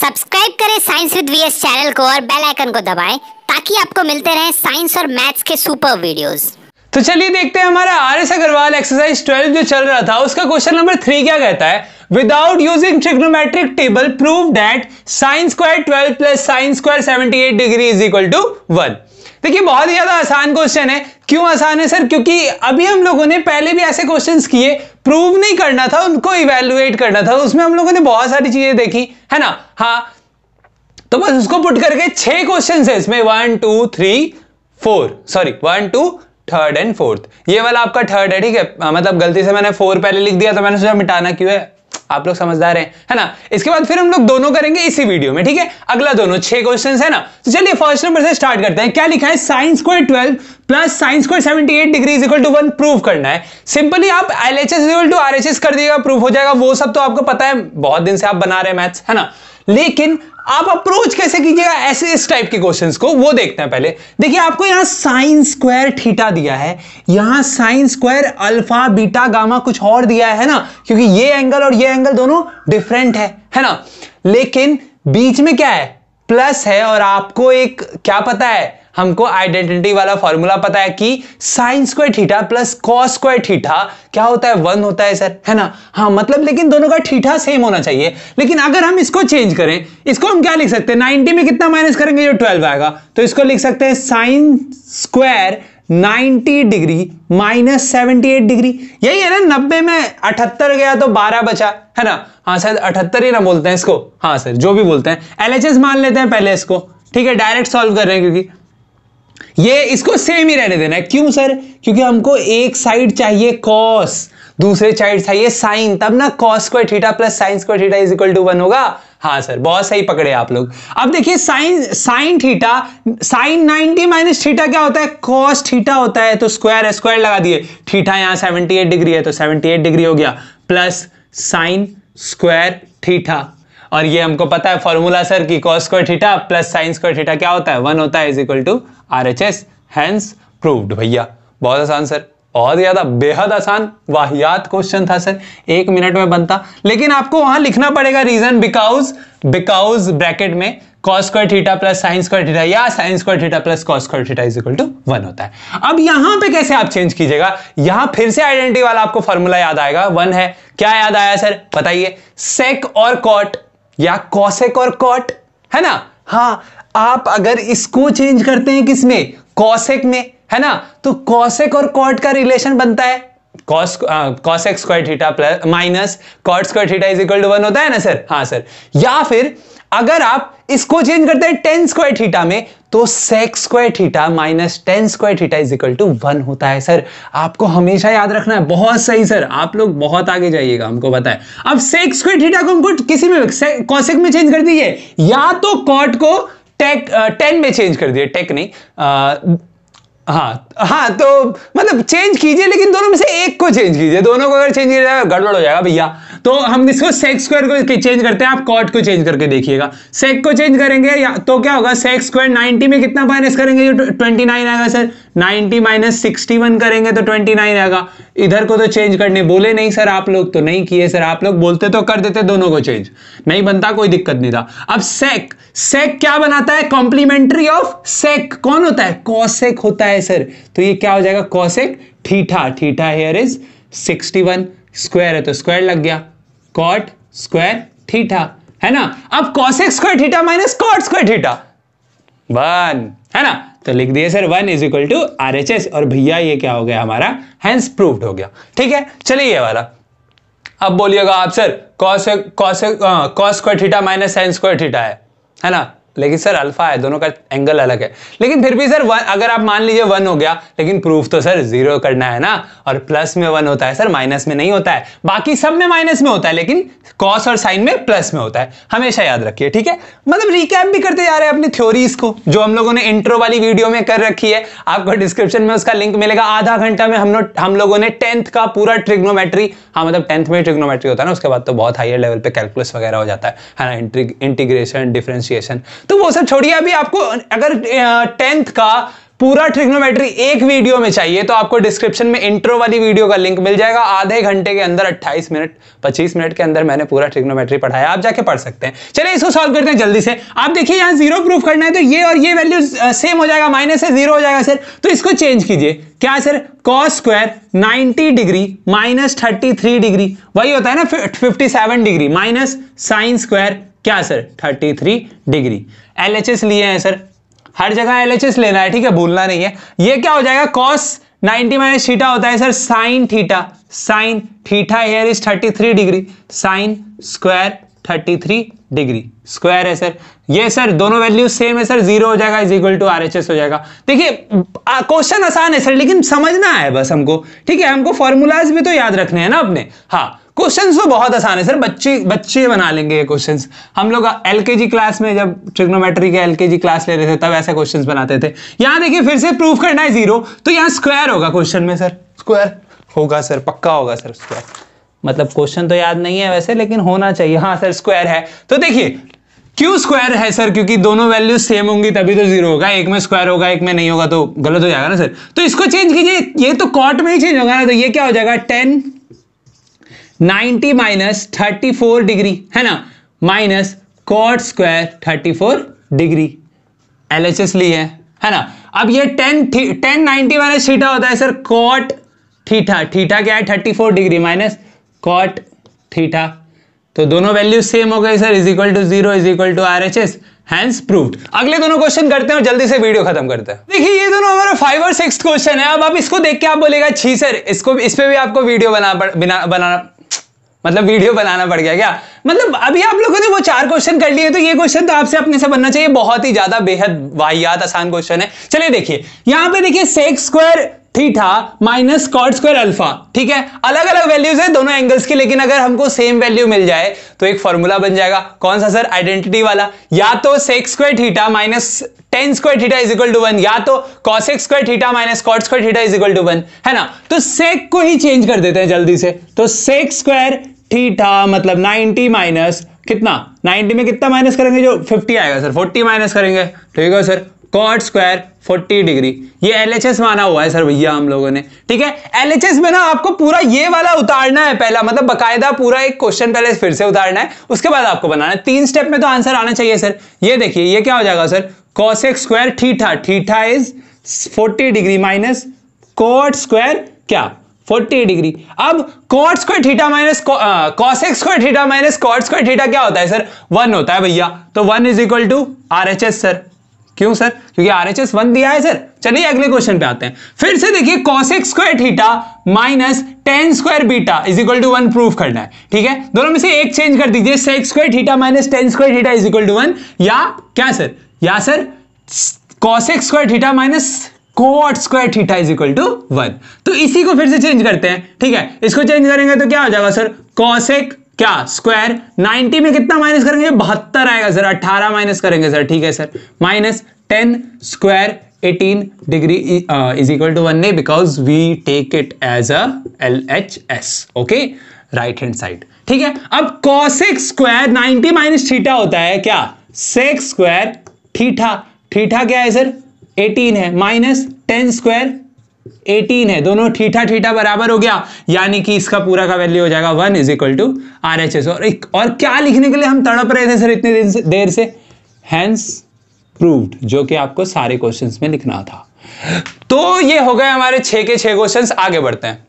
subscribe करें science with VS channel को और बेल आइकन को दबाएं ताकि आपको मिलते रहें साइंस और मैथ्स के सुपर वीडियोस तो चलिए देखते हैं हमारा आर एस अग्रवाल एक्सरसाइज 12 जो चल रहा था उसका क्वेश्चन नंबर थ्री क्या कहता है without using trigonometric table prove that sine square twelve plus sine square seventy eight degree is equal to one देखिए बहुत ही ज्यादा आसान क्वेश्चन है क्यों आसान है सर क्योंकि अभी हम लोगों ने पहले भी ऐसे क्वेश्चंस किए प्रूव नहीं करना था उनको इवेलुएट करना था उसमें हम लोगों ने बहुत सारी चीजें देखी है ना हाँ तो बस उसको पुट करके छह क्वेश्चन है इसमें one two three four sorry one two third and fourth ये वाला आपका थर्ड है ठीक है हाँ, मतलब गलती से मैंने फोर पहले लिख दिया तो मैंने सोचा मिटाना क्यों है आप लोग समझदार हैं है ना इसके बाद फिर हम लोग दोनों करेंगे इसी वीडियो में ठीक है अगला दोनों छह क्वेश्चन है ना तो चलिए फर्स्ट नंबर से स्टार्ट करते हैं क्या लिखा है sine square twelve plus sines square seventy eight degree is equal to one prove करना है सिंपली आप L H S equal to R H S कर दिएगा प्रूफ हो जाएगा वो सब तो आपको पता है बहुत दिन से आप बना रहे मैथ्स है ना लेकिन आप अप्रोच कैसे कीजिएगा ऐसे इस टाइप के क्वेश्चंस को वो देखते हैं पहले देखिए आपको यहां साइन स्क्वायर थीटा दिया है यहां sine square alpha beta gamma कुछ और दिया है ना क्योंकि ये एंगल और ये एंगल दोनों डिफरेंट है है ना लेकिन बीच में क्या है प्लस है और आपको एक क्या पता है हमको आइडेंटिटी वाला फॉर्मूला पता है कि sine square theta plus cos square theta क्या होता है वन होता है सर है ना हाँ मतलब लेकिन दोनों का थीटा सेम होना चाहिए लेकिन अगर हम इसको चेंज करें इसको हम क्या लिख सकते हैं नाइनटी में कितना माइनस करेंगे जो ट्वेल्व आएगा तो इसको लिख सकते हैं sine square 90 degree minus seventy degree यही है ना 90 में 78 गया तो 12 बचा है ना हाँ शायद 78 ही ना बोलते हैं इसको हाँ सर जो भी बोलते हैं एलएचएस मान लेते हैं पहले इसको ठीक है डायरेक्ट सॉल्व कर रहे हैं क्योंकि ये इसको सेम ही रहने देना है क्यों सर क्योंकि हमको एक साइड चाहिए कॉस दूसरे साइड चाहिए साइन तब ना cos square theta plus sine square theta is equal to one होगा हाँ सर बहुत सही पकड़े आप लोग अब देखिए sine sine theta sine 90 minus theta क्या होता है कॉस थीटा होता है तो स्क्वायर स्क्वायर लगा दिए थीटा यहाँ 78 डिग्री है तो 78 डिग्री हो गया प्लस साइन स्क्वायर थीटा और ये हमको पता है फॉर्मूला सर की cos square theta plus sines square theta क्या होता है वन होता है is equal to R H S hence proved भैया बहुत आसान सर बहुत ज्यादा बेहद आसान वाहियात क्वेश्चन था सर एक मिनट में बनता लेकिन आपको वहां लिखना पड़ेगा रीजन बिकाउज बिकाउज ब्रैकेट में cos square theta plus sine square theta या sine square theta plus cos square theta is equal to one होता है अब यहां पे कैसे आप चेंज कीजिएगा यहां फिर से आइडेंटिटी वाला आपको फॉर्मूला याद आएगा वन है क्या याद आया सर बताइए सेक और कॉट या कॉसेक और कॉट है ना हाँ आप अगर इसको चेंज करते हैं किसमें कॉसेक में है ना तो कॉसेक और कॉट का रिलेशन बनता है cos cosec square theta plus minus cot square theta is equal to one होता है ना सर हाँ सर या फिर अगर आप इसको चेंज करते हैं टेन स्क्वायर थीटा में तो sex square theta minus tan square theta is equal to one होता है सर आपको हमेशा याद रखना है बहुत सही सर आप लोग बहुत आगे जाइएगा हमको बताए अब सेक्स स्क्वायर थीटा को हमको किसी में कॉसेक में चेंज कर दीजिए या तो कॉट को टेक टेन में चेंज कर दिए टेक नहीं हाँ हाँ तो मतलब चेंज कीजिए लेकिन दोनों में से एक को चेंज कीजिए दोनों को अगर चेंज किया जाएगा गड़बड़ हो जाएगा भैया तो हम इसको सेक्स स्क्वायर को चेंज करते हैं आप कॉट को चेंज करके देखिएगा सेक को चेंज करेंगे या तो क्या होगा सेक्स स्क्वायर नाइन्टी में कितना माइनस करेंगे ट्वेंटी नाइन आएगा sir ninety minus sixty one करेंगे तो ट्वेंटी नाइन आएगा इधर को तो चेंज करने बोले नहीं सर आप लोग तो नहीं किए सर आप लोग बोलते तो कर देते दोनों को चेंज नहीं बनता कोई दिक्कत नहीं था अब सेक सेक क्या बनाता है कॉम्प्लीमेंट्री ऑफ सेक कौन होता है कॉसेक होता है सर तो ये क्या हो जाएगा cosec theta theta here is sixty one square है तो स्क्वायर लग गया कॉट स्क्वायर थीटा है ना अब cosec square theta minus cot square theta one है ना तो लिख दिए sir one is equal to R H S और भैया ये क्या हो गया हमारा हैंस प्रूफ हो गया ठीक है चलिए ये वाला अब बोलिएगा आप sir cos cos cos square theta minus sine square theta है है ना लेकिन सर अल्फा है दोनों का एंगल अलग है लेकिन फिर भी सर वन अगर आप मान लीजिए वन हो गया लेकिन प्रूफ तो सर जीरो करना है ना और प्लस में वन होता है सर माइनस में नहीं होता है बाकी सब में माइनस में होता है लेकिन कॉस और साइन में प्लस में होता है हमेशा याद रखिए ठीक है मतलब रिकैप भी करते जा रहे हैं अपनी थ्योरीज को जो हम लोगों ने इंट्रो वाली वीडियो में कर रखी है आपको डिस्क्रिप्शन में उसका लिंक मिलेगा आधा घंटा में हम लोग हम लोगों ने टेंथ का पूरा ट्रिग्नोमेट्री हाँ मतलब टेंथ में ट्रिग्नोमेट्री होता है ना उसके बाद तो बहुत हाईर लेवल पे कैलकुलस वगैरह हो जाता है ना इंटीग्रेशन डिफ्रेंशिएशन तो वो सब छोड़िए अभी आपको अगर टेंथ का पूरा ट्रिग्नोमेट्री एक वीडियो में चाहिए तो आपको डिस्क्रिप्शन में इंट्रो वाली वीडियो का लिंक मिल जाएगा आधे घंटे के अंदर 28 मिनट 25 मिनट के अंदर मैंने पूरा ट्रिग्नोमेट्री पढ़ाया आप जाके पढ़ सकते हैं चलिए इसको सॉल्व करते हैं जल्दी से आप देखिए यहाँ जीरो प्रूफ करना है तो ये और ये वैल्यू सेम हो जाएगा माइनस है जीरो हो जाएगा सर तो इसको चेंज कीजिए क्या sir cos square 90 degree minus thirty degree वही होता है ना 57 डिग्री माइनस साइन स्क्वायर क्या सर सर 33 डिग्री एल लिए हैं सर हर जगह एल लेना है ठीक है भूलना नहीं है ये क्या हो जाएगा कॉस 90 माइनस थीटा होता है sir sine theta sine theta here is 33 degree sine square 33 degree square है सर ये सर दोनों वैल्यू सेम है सर जीरो हो जाएगा इज इक्वल टू आर हो जाएगा देखिए क्वेश्चन आसान है सर लेकिन समझना है बस हमको ठीक है हमको फॉर्मूलाज भी तो याद रखने हैं ना अपने हाँ क्वेश्चंस तो बहुत आसान है सर बच्चे बच्चे बना लेंगे ये क्वेश्चंस हम लोग एलकेजी क्लास में जब ट्रिग्नोमेट्री के एलकेजी क्लास ले रहे थे तब ऐसे क्वेश्चंस बनाते थे यहां देखिए फिर से प्रूफ करना है जीरो तो यहाँ स्क्वायर होगा क्वेश्चन में सर स्क्वायर होगा सर पक्का होगा सर स्क्वायर मतलब क्वेश्चन तो याद नहीं है वैसे लेकिन होना चाहिए हाँ सर स्क्वायर है तो देखिए क्यों स्क्वायर है सर क्योंकि दोनों वैल्यू सेम होंगी तभी तो जीरो होगा एक में स्क्वायर होगा एक में नहीं होगा तो गलत हो जाएगा ना सर तो इसको चेंज कीजिए ये तो कॉट में ही चेंज होगा ना तो ये क्या हो जाएगा टेन 90 माइनस थर्टी डिग्री है ना minus cot square 34 degree L H S ली है है ना अब ये 10 टेन नाइनटी माइनस थीटा होता है सर कॉट थीटा थीटा क्या है 34 डिग्री माइनस कॉट थीटा तो दोनों वैल्यू सेम हो गए sir is equal to zero is equal to R H S hence proved अगले दोनों क्वेश्चन करते हैं और जल्दी से वीडियो खत्म करते हैं देखिए ये दोनों हमारा फाइव और सिक्स क्वेश्चन है अब आप इसको देख के आप बोलेगा छी सर इसको इस पर भी आपको वीडियो बना बना, बना मतलब वीडियो बनाना पड़ गया क्या मतलब अभी आप लोगों ने वो चार क्वेश्चन कर लिए तो ये क्वेश्चन तो आपसे अपने से बनना चाहिए बहुत ही ज्यादा बेहद वाहियात आसान क्वेश्चन है चलिए देखिए यहां पे देखिए secs square theta minus cot square alpha ठीक है अलग अलग वैल्यूज है दोनों एंगल्स की लेकिन अगर हमको सेम वैल्यू मिल जाए तो एक फॉर्मूला बन जाएगा कौन सा सर आइडेंटिटी वाला या तो sex square theta minus tan square theta is equal to one या तो cosec square theta minus cot square theta is equal to one है ना तो सेक को ही चेंज कर देते हैं जल्दी से तो सेक्स स्क्वायर थीटा मतलब नाइनटी माइनस कितना 90 में कितना माइनस करेंगे जो 50 आएगा सर 40 माइनस करेंगे ठीक है सर कॉट स्क्वायर 40 डिग्री ये एलएचएस माना हुआ है सर भैया हम लोगों ने ठीक है एलएचएस में ना आपको पूरा ये वाला उतारना है पहला मतलब बकायदा पूरा एक क्वेश्चन पहले फिर से उतारना है उसके बाद आपको बनाना है तीन स्टेप में तो आंसर आना चाहिए सर ये देखिए ये क्या हो जाएगा sir cosec square theta theta is forty degree minus cot square क्या 40 डिग्री अब cot square theta minus cosec square theta minus cot square theta क्या होता है सर वन होता है भैया तो one is equal to R H S sir क्यों सर क्योंकि आर एच एस वन दिया है सर चलिए अगले क्वेश्चन पे आते हैं फिर से देखिए cosec square theta minus tan square beta is equal to one proof करना है ठीक है दोनों में से एक चेंज कर दीजिए sec square theta minus tan square theta is equal to one या क्या सर या sir cosec square theta minus cot square theta is equal to one तो इसी को फिर से चेंज करते हैं ठीक है इसको चेंज करेंगे तो क्या हो जाएगा सर कॉसेक क्या स्क्वायर 90 में कितना माइनस करेंगे बहत्तर आएगा सर 18 माइनस करेंगे सर ठीक है sir minus tan square 18 degree is equal to one ने because we take it as a L H S okay right hand side ठीक है अब कॉसिक स्क्वायर 90 माइनस थीटा होता है क्या सेक्स स्क्वायर थीठा थीठा क्या है सर 18 है माइनस टेन स्क्वायर 18 है दोनों ठीठा ठीठा बराबर हो गया यानी कि इसका पूरा का वैल्यू हो जाएगा one is equal to R H S और एक और क्या लिखने के लिए हम तड़प रहे थे सर इतने दिन से देर से हैंस प्रूव्ड जो कि आपको सारे क्वेश्चंस में लिखना था तो ये हो गए हमारे छह के छह क्वेश्चंस आगे बढ़ते हैं